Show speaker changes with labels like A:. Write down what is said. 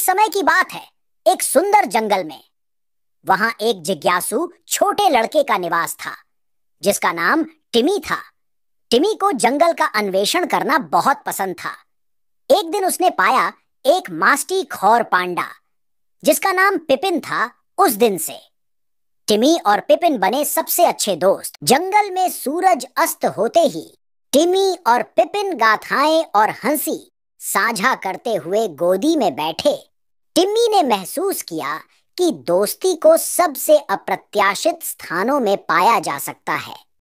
A: एक समय की बात है एक सुंदर जंगल में वहां एक जिज्ञासु छोटे लड़के का निवास था जिसका नाम टिमी था टिमी को जंगल का अन्वेषण करना बहुत पसंद था एक दिन उसने पाया एक मास्टी खौर पांडा जिसका नाम पिपिन था उस दिन से टिमी और पिपिन बने सबसे अच्छे दोस्त जंगल में सूरज अस्त होते ही टिमी और पिपिन गाथाएं और हंसी साझा करते हुए गोदी में बैठे जिम्मी ने महसूस किया कि दोस्ती को सबसे अप्रत्याशित स्थानों में पाया जा सकता है